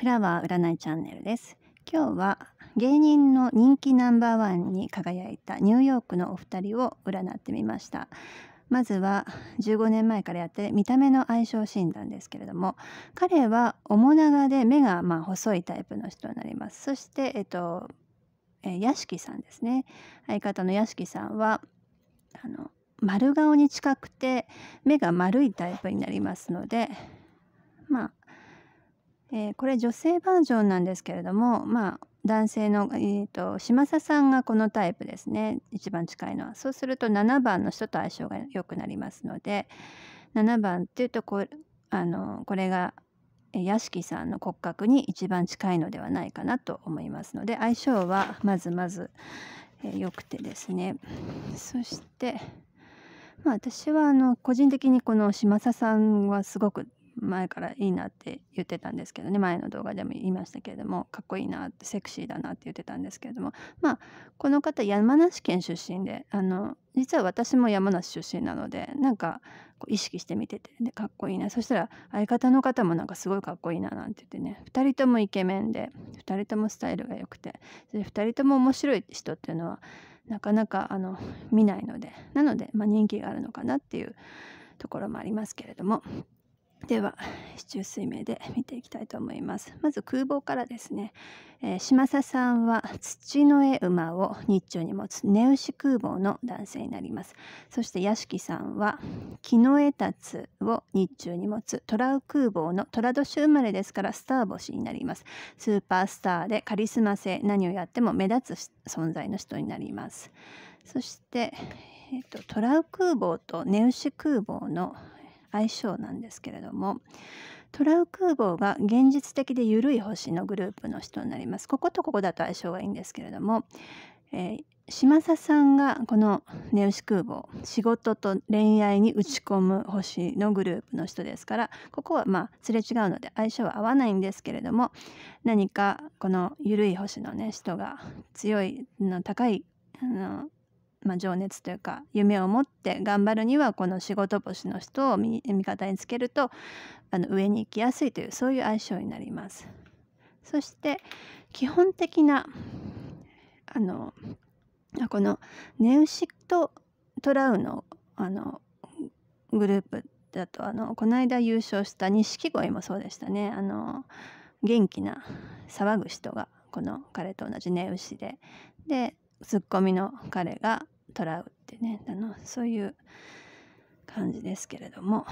フラワー占いチャンネルです今日は芸人の人気ナンバーワンに輝いたニューヨークのお二人を占ってみましたまずは15年前からやって見た目の相性診断ですけれども彼は面長で目がまあ細いタイプの人になりますそしてえっと、えー、屋敷さんですね相方の屋敷さんはあの丸顔に近くて目が丸いタイプになりますのでまあえー、これ女性バージョンなんですけれども、まあ、男性の、えーと、島嶋佐さんがこのタイプですね一番近いのはそうすると7番の人と相性が良くなりますので7番っていうとこあのこれが屋敷さんの骨格に一番近いのではないかなと思いますので相性はまずまずえー、くてですねそして、まあ、私はあの個人的にこの嶋佐さんはすごく前からいいなって言ってたんですけどね前の動画でも言いましたけれどもかっこいいなってセクシーだなって言ってたんですけれどもまあこの方山梨県出身であの実は私も山梨出身なのでなんかこう意識して見ててでかっこいいなそしたら相方の方もなんかすごいかっこいいななんて言ってね2人ともイケメンで2人ともスタイルが良くてで2人とも面白い人っていうのはなかなかあの見ないのでなので、まあ、人気があるのかなっていうところもありますけれども。では市中水明で見ていきたいと思いますまず空房からですね、えー、島佐さんは土の絵馬を日中に持つ根牛空房の男性になりますそして屋敷さんは木の絵達を日中に持つトラウ空房の虎年生まれですからスター星になりますスーパースターでカリスマ性何をやっても目立つ存在の人になりますそして、えーと、トラウ空母と根牛空母の相性なんですけれどもトラウ空母が現実的で緩い星のグループの人になりますこことここだと相性がいいんですけれども、えー、島佐さんがこのネウシ空母仕事と恋愛に打ち込む星のグループの人ですからここはまあすれ違うので相性は合わないんですけれども何かこの緩い星のね人が強いの高いあのまあ、情熱というか夢を持って頑張るにはこの仕事星の人を味方につけるとあの上に行きやすいというそういう相性になります。そして基本的なあのこのネウシとトラウのあのグループだとあのこの間優勝した錦鯉もそうでしたねあの元気な騒ぐ人がこの彼と同じネウシででツッコミの彼がトラウってねあのそういう感じですけれども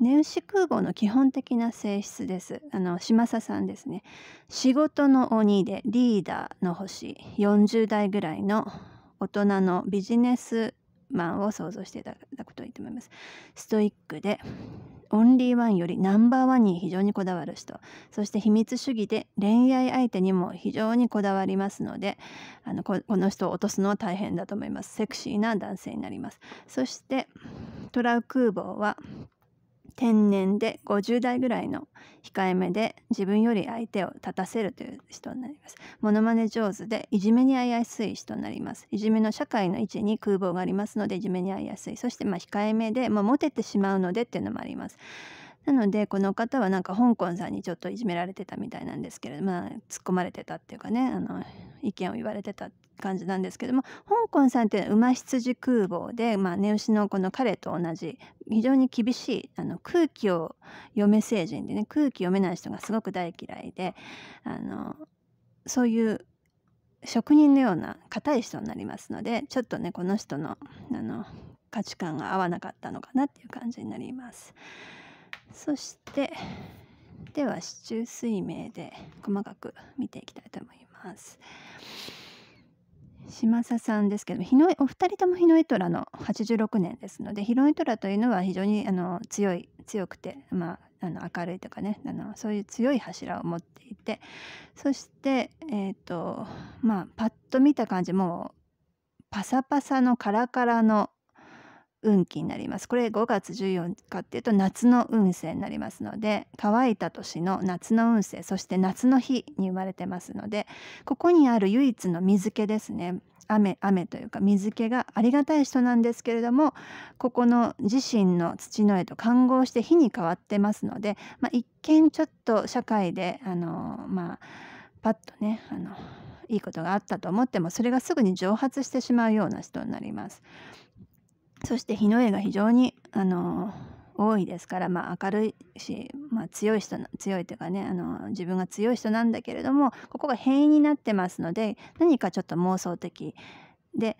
年始空母の基本的な性質ですあの嶋佐さんですね仕事の鬼でリーダーの星40代ぐらいの大人のビジネスマンを想像していただくといいと思います。ストイックでオンリーワンよりナンバーワンに非常にこだわる人そして秘密主義で恋愛相手にも非常にこだわりますのであのこの人を落とすのは大変だと思いますセクシーな男性になりますそしてトラウ空母は天然で50代ぐらいの控えめで自分より相手を立たせるという人になります。モノマネ上手でいじめに遭いやすい人になります。いじめの社会の位置に空母がありますのでいじめに遭いやすい。そしてまあ控えめで、まあ、モテてしまうのでっていうのもあります。なのでこの方はなんか香港さんにちょっといじめられてたみたいなんですけれどまあ突っ込まれてたっていうかねあの意見を言われてた感じなんですけども香港さんって馬羊空母で、まあ、牛のこの彼と同じ非常に厳しいあの空気を読め成人でね空気読めない人がすごく大嫌いであのそういう職人のような硬い人になりますのでちょっとねこの人のあの価値観が合わなかったのかなっていう感じになります。そしてでは市中水明で細かく見ていきたいと思います島佐さんですけど日のお二人とも日のエトラの86年ですので日のエトラというのは非常にあの強い強くて、まあ、あの明るいとかねあのそういう強い柱を持っていてそして、えーとまあ、パッと見た感じもうパサパサのカラカラの運気になりますこれ5月14日っていうと夏の運勢になりますので乾いた年の夏の運勢そして夏の日に生まれてますのでここにある唯一の水気ですね雨雨というか水気がありがたい人なんですけれどもここの自身の土の絵と看合して火に変わってますので、まあ、一見ちょっと社会であのまあパッとねあのいいことがあったと思ってもそれがすぐに蒸発してしまうような人になります。そして日の絵が非常にあの多いですから、まあ、明るいし、まあ、強い人強いというかねあの自分が強い人なんだけれどもここが変異になってますので何かちょっと妄想的で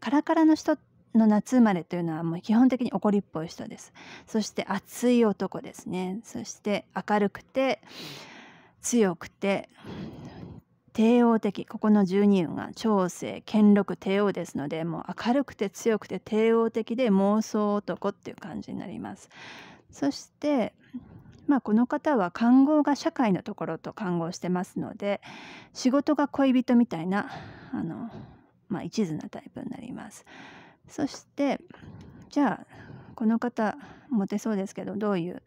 カラカラの人の夏生まれというのはもう基本的に怒りっぽい人ですそして熱い男ですねそして明るくて強くて帝王的ここの12運が調整権力帝王ですのでもう明るくて強くて帝王的で妄想男っていう感じになりますそしてまあこの方は看護が社会のところと看護してますので仕事が恋人みたいなあの、まあ、一途なタイプになりますそしてじゃあこの方モテそうですけどどういう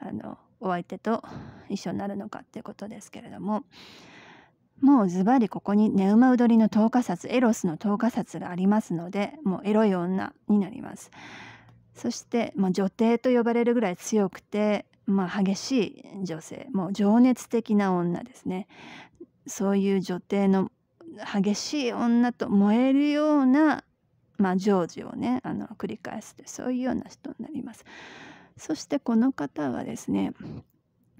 あのお相手と一緒になるのかっていうことですけれどももうズバリここにネウマウドリの透過日札エロスの透過日札がありますのでもうエロい女になりますそしてもう女帝と呼ばれるぐらい強くて、まあ、激しい女性もう情熱的な女ですねそういう女帝の激しい女と燃えるような、まあ、成就をねあの繰り返すってそういうような人になりますそしてこの方はですね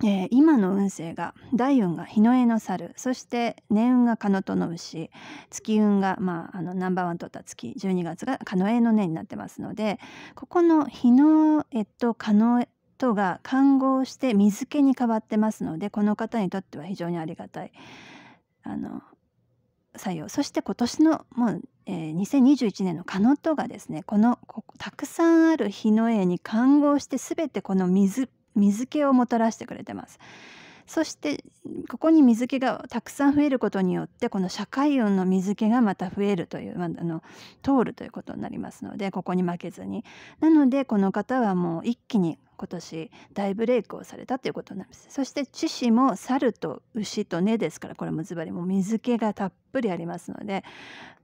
えー、今の運勢が大運が日の絵の猿そして年運がカノトの牛月運が、まあ、あのナンバーワン取った月12月がカノエの年になってますのでここの日の絵とカノエとが看合して水気に変わってますのでこの方にとっては非常にありがたいあの作用そして今年のもう、えー、2021年のカノトがですねこのたくさんある日の絵に看合して全てこの水水気をもたらしてくれてますそしてここに水気がたくさん増えることによってこの社会運の水気がまた増えるという、まあ、あの通るということになりますのでここに負けずになのでこの方はもう一気に今年大ブレイクをされたということなんですそして獅子も猿と牛と根ですからこれもズバリもう水気がたっぷりありますので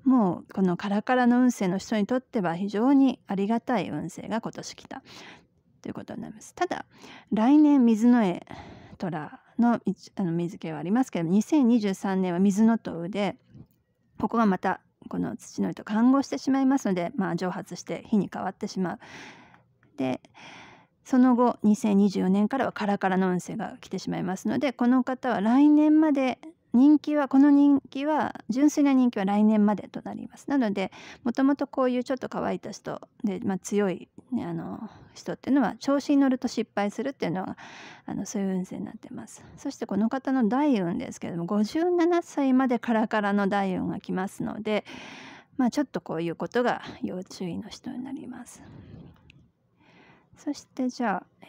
もうこのカラカラの運勢の人にとっては非常にありがたい運勢が今年来たということになります。ただ来年水の絵虎のあの水系はありますけど2023年は水の塔でここがまたこの土の糸看護してしまいますので、まあ、蒸発して火に変わってしまう。でその後2024年からはカラカラの運勢が来てしまいますのでこの方は来年まで人気はこの人気は純粋な人気は来年までとなりますなのでもともとこういうちょっと乾いた人で、まあ、強いね、あの人っていうのは調子に乗ると失敗するっていうのがあのそういう運勢になってますそしてこの方の大運ですけれども57歳までカラカラの大運が来ますので、まあ、ちょっとこういうことが要注意の人になりますそしてじゃあ、え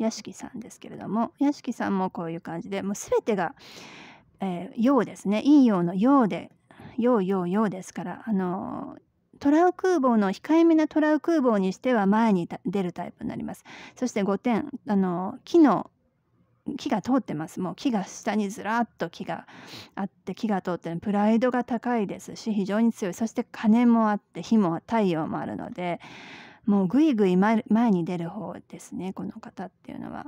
ー、屋敷さんですけれども屋敷さんもこういう感じでもう全てがえー、陽ですね陰陽の陽で陽陽陽ですからあのトラウ空母の控えめなトラウ空母にしては前に出るタイプになります。そして5点あの木の木が通ってますもう木が下にずらっと木があって木が通ってプライドが高いですし非常に強いそして金もあって火も太陽もあるのでもうぐいぐい前に出る方ですねこの方っていうのは。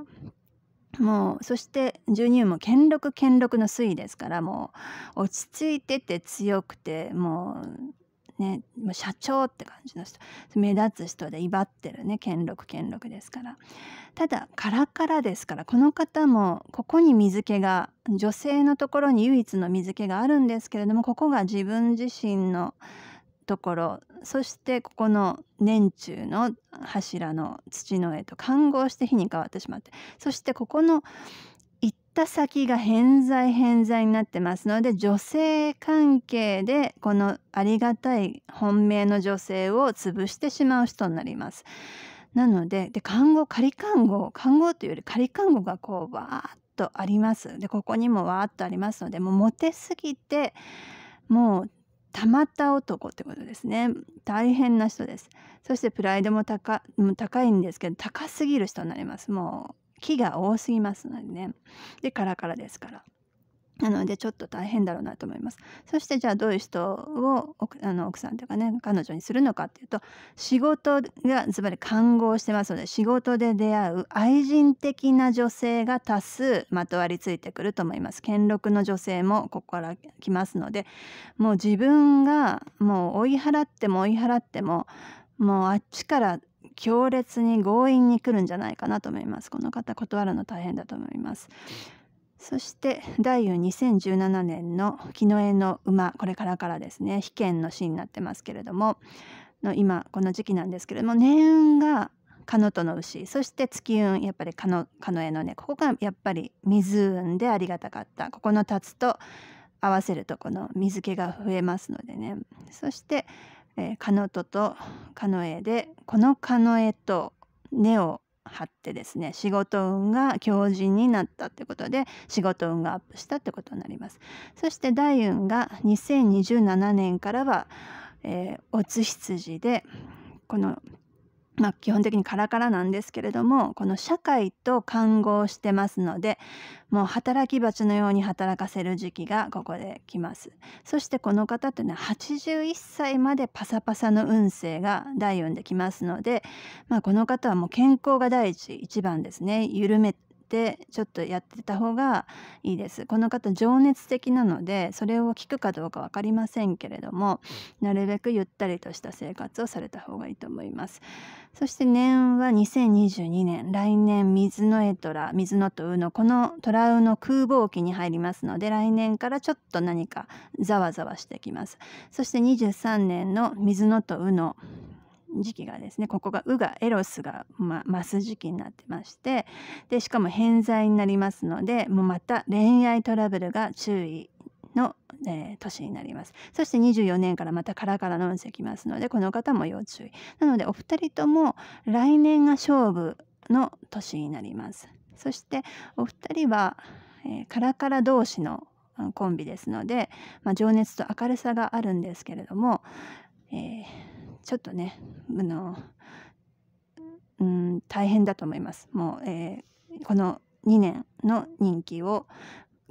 もうそして授乳も権力権力の推移ですからもう落ち着いてて強くてもうね、もう社長って感じの人目立つ人で威張ってるね権力権力ですからただカラカラですからこの方もここに水気が女性のところに唯一の水気があるんですけれどもここが自分自身のところそしてここの年中の柱の土の絵と混合して火に変わってしまってそしてここのった先が偏在偏在になってますので女性関係でこのありがたい本命の女性を潰してしまう人になります。なのでで看護仮看護看護というより仮看護がこうわーっとありますでここにもわーっとありますのでもうモテすぎてもうたまった男ってことですね大変な人ですそしてプライドも高いんですけど高すぎる人になりますもう木が多すぎますのでねでカラカラですから。なのでちょっと大変だろうなと思います。そしてじゃあどういう人を奥あの奥さんというかね彼女にするのかっていうと仕事がズバリ看護をしてますので仕事で出会う愛人的な女性が多数まとわりついてくると思います。権力の女性もここから来ますのでもう自分がもう追い払っても追い払ってももうあっちから強烈に強引に来るんじゃないかなと思いますこの方断るの大変だと思いますそして第4 2017年の木の絵の馬これからからですね被験のシーンになってますけれどもの今この時期なんですけれども年運がカノトの牛そして月運やっぱりカノカノエのねここがやっぱり水運でありがたかったここの立つと合わせるとこの水気が増えますのでねそしてえー、カノトとカノエでこのカノエと根を張ってですね仕事運が強靭になったってことで仕事運がアップしたってことになりますそして大運が2027年からは、えー、おつ羊でこのまあ、基本的にカラカラなんですけれどもこの社会と看合してますのでもう働き蜂のように働かせる時期がここで来ますそしてこの方っていうのは81歳までパサパサの運勢が第4で来ますので、まあ、この方はもう健康が第一一番ですね緩めてちょっとやってた方がいいです。この方情熱的なのでそれを聞くかどうか分かりませんけれどもなるべくゆったりとした生活をされた方がいいと思います。そして年は2022年来年水のエトラ水のとウのこのトラウの空房期に入りますので来年からちょっと何かざわざわしてきます。そして23年の水のとウの時期がですねここが「う」がエロスが、ま、増す時期になってましてでしかも偏在になりますのでもうまた恋愛トラブルが注意の、えー、年になりますそして24年からまたカラカラの運勢きますのでこの方も要注意なのでお二人とも来年が勝負の年になりますそしてお二人は、えー、カラカラ同士のコンビですので、まあ、情熱と明るさがあるんですけれども、えーちょっとねあのうん大変だと思います。もう、えー、この2年の任期を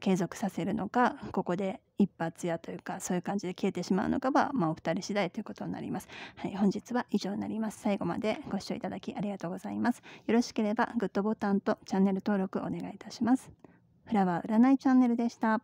継続させるのかここで一発屋というかそういう感じで消えてしまうのかは、まあ、お二人次第ということになります。はい、本日は以上になります。最後までご視聴いただきありがとうございます。よろしければグッドボタンとチャンネル登録お願いいたします。フラワー占いチャンネルでした。